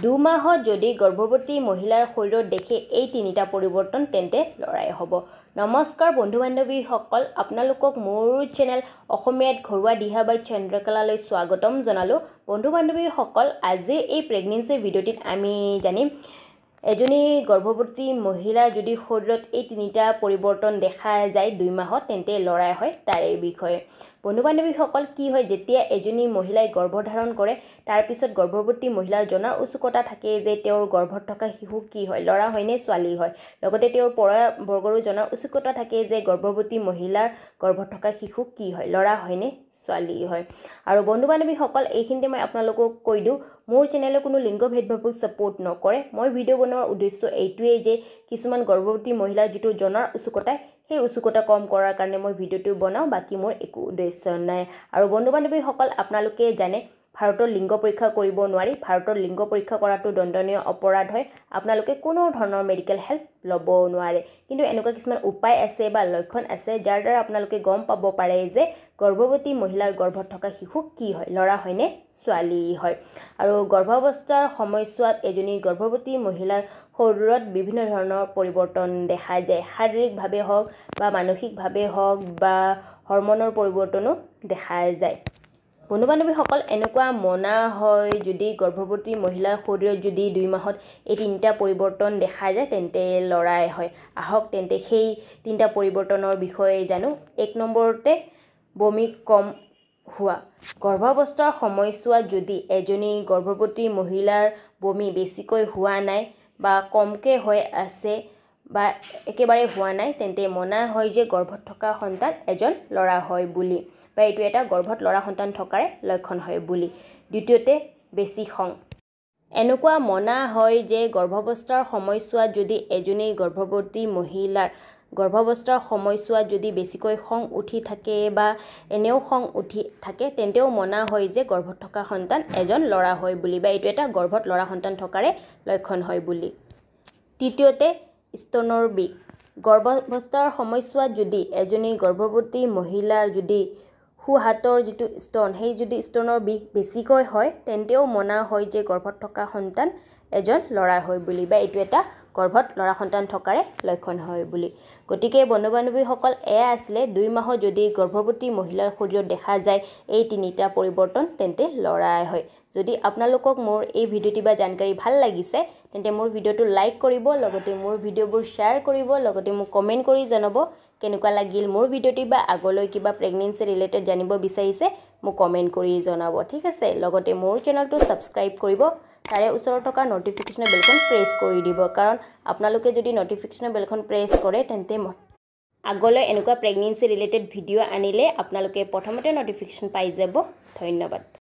দুমাহত যদি গৰ্ভৱতী মহিলাৰ শৰীৰত দেখে এই তিনিটা পৰিৱৰ্তন তেন্তে ল'ৰাই হ'ব নমস্কাৰ বন্ধু বান্ধৱীসকল আপোনালোকক মোৰ চেনেল অসমীয়াত ঘৰুৱা দিহাবাই চন্দ্ৰকলালৈ স্বাগতম জনালোঁ বন্ধু বান্ধৱীসকল আজিৰ এই প্ৰেগনেঞ্চি ভিডিঅ'টিত আমি জানিম এজনী গৰ্ভৱতী মহিলাৰ যদি শৰীৰত এই তিনিটা পৰিৱৰ্তন দেখা যায় দুই মাহত তেন্তে ল'ৰাই হয় তাৰে বিষয়ে বন্ধু বান্ধৱীসকল কি হয় যেতিয়া এজনী মহিলাই গৰ্ভধাৰণ কৰে তাৰপিছত গৰ্ভৱতী মহিলাৰ জনাৰ উৎসুকতা থাকে যে তেওঁৰ গৰ্ভত থকা শিশু কি হয় ল'ৰা হয়নে ছোৱালী হয় লগতে তেওঁৰ পৰা বৰ্গৰো জনাৰ উচুকতা থাকে যে গৰ্ভৱতী মহিলাৰ গৰ্ভত থকা শিশু কি হয় ল'ৰা হয়নে ছোৱালী হয় আৰু বন্ধু বান্ধৱীসকল এইখিনিতে মই আপোনালোকক কৈ দিওঁ মোৰ চেনেলে কোনো লিংগ ভেদভাৱক ছাপোৰ্ট নকৰে মই ভিডিঅ' আন্দোলনৰ উদ্দেশ্য এইটোৱেই যে কিছুমান গৰ্ভৱতী মহিলাৰ যিটো জনাৰ উৎসুকতা সেই উচুকতা কম কৰাৰ কাৰণে মই ভিডিঅ'টো বনাওঁ বাকী মোৰ একো উদ্দেশ্য নাই আৰু বন্ধু বান্ধৱীসকল আপোনালোকে জানে ভাৰতৰ লিংগ পৰীক্ষা কৰিব নোৱাৰি ভাৰতৰ লিংগ পৰীক্ষা কৰাটো দণ্ডনীয় অপৰাধ হয় আপোনালোকে কোনো ধৰণৰ মেডিকেল হেল্প ল'ব নোৱাৰে কিন্তু এনেকুৱা কিছুমান উপায় আছে বা লক্ষণ আছে যাৰ দ্বাৰা আপোনালোকে গম পাব পাৰে যে গৰ্ভৱতী মহিলাৰ গৰ্ভত থকা শিশু কি হয় ল'ৰা হয়নে ছোৱালী হয় আৰু গৰ্ভাৱস্থাৰ সময়ছোৱাত এজনী গৰ্ভৱতী মহিলাৰ শৰীৰত বিভিন্ন ধৰণৰ পৰিৱৰ্তন দেখা যায় শাৰীৰিকভাৱে হওক বা মানসিকভাৱে হওক বা হৰ্মনৰ পৰিৱৰ্তনো দেখা যায় বন্ধু বান্ধৱীসকল এনেকুৱা মনা হয় যদি গৰ্ভৱতী মহিলাৰ শৰীৰত যদি দুই মাহত এই তিনিটা পৰিৱৰ্তন দেখা যায় তেন্তে ল'ৰাই হয় আহক তেন্তে সেই তিনিটা পৰিৱৰ্তনৰ বিষয়ে জানো এক নম্বৰতে বমি কম হোৱা গৰ্ভাৱস্থাৰ সময়ছোৱাত যদি এজনী গৰ্ভৱতী মহিলাৰ বমি বেছিকৈ হোৱা নাই বা কমকৈ হৈ আছে বা একেবাৰে হোৱা নাই তেন্তে মনা হয় যে গৰ্ভত থকা সন্তান এজন ল'ৰা হয় বুলি বা এইটো এটা গৰ্ভত ল'ৰা সন্তান থকাৰে লক্ষণ হয় বুলি দ্বিতীয়তে বেছি খং এনেকুৱা মনা হয় যে গৰ্ভাৱস্থাৰ সময়ছোৱাত যদি এজনী গৰ্ভৱতী মহিলাৰ গৰ্ভাৱস্থাৰ সময়ছোৱাত যদি বেছিকৈ খং উঠি থাকে বা এনেও খং উঠি থাকে তেন্তেও মনা হয় যে গৰ্ভত থকা সন্তান এজন ল'ৰা হয় বুলি বা এইটো এটা গৰ্ভত ল'ৰা সন্তান থকাৰে লক্ষণ হয় বুলি তৃতীয়তে স্তনৰ বিষ গৰ্ভাৱস্থাৰ সময়ছোৱাত যদি এজনী গৰ্ভৱতী মহিলাৰ যদি সু হাতৰ যিটো ষ্টন সেই যদি ষ্টনৰ বিষ বেছিকৈ হয় তেন্তেও মনা হয় যে গৰ্ভত থকা সন্তান এজন ল'ৰা হয় বুলি বা এইটো এটা গৰ্ভত ল'ৰা সন্তান থকাৰে লক্ষণ হয় বুলি গতিকে বন্ধু বান্ধৱীসকল এয়া আছিলে দুই মাহত যদি গৰ্ভৱতী মহিলাৰ শৰীৰত দেখা যায় এই তিনিটা পৰিৱৰ্তন তেন্তে ল'ৰাই হয় যদি আপোনালোকক মোৰ এই ভিডিঅ'টি বা জানকাৰী ভাল লাগিছে তেন্তে মোৰ ভিডিঅ'টো লাইক কৰিব লগতে মোৰ ভিডিঅ'বোৰ শ্বেয়াৰ কৰিব লগতে মোক কমেণ্ট কৰি জনাব কেনেকুৱা লাগিল মোৰ ভিডিঅ'টি বা আগলৈ কিবা প্ৰেগনেঞ্চি ৰিলেটেড জানিব বিচাৰিছে মোক কমেণ্ট কৰি জনাব ঠিক আছে লগতে মোৰ চেনেলটো ছাবস্ক্ৰাইব কৰিব তাৰে ওচৰত থকা ন'টিফিকেশ্যনৰ বেলখন প্ৰেছ কৰি দিব কাৰণ আপোনালোকে যদি ন'টিফিকেশ্যনৰ বেলখন প্ৰেছ কৰে তেন্তে মই আগলৈ এনেকুৱা প্ৰেগনেঞ্চি ৰিলেটেড ভিডিঅ' আনিলে আপোনালোকে প্ৰথমতে ন'টিফিকেশ্যন পাই যাব ধন্যবাদ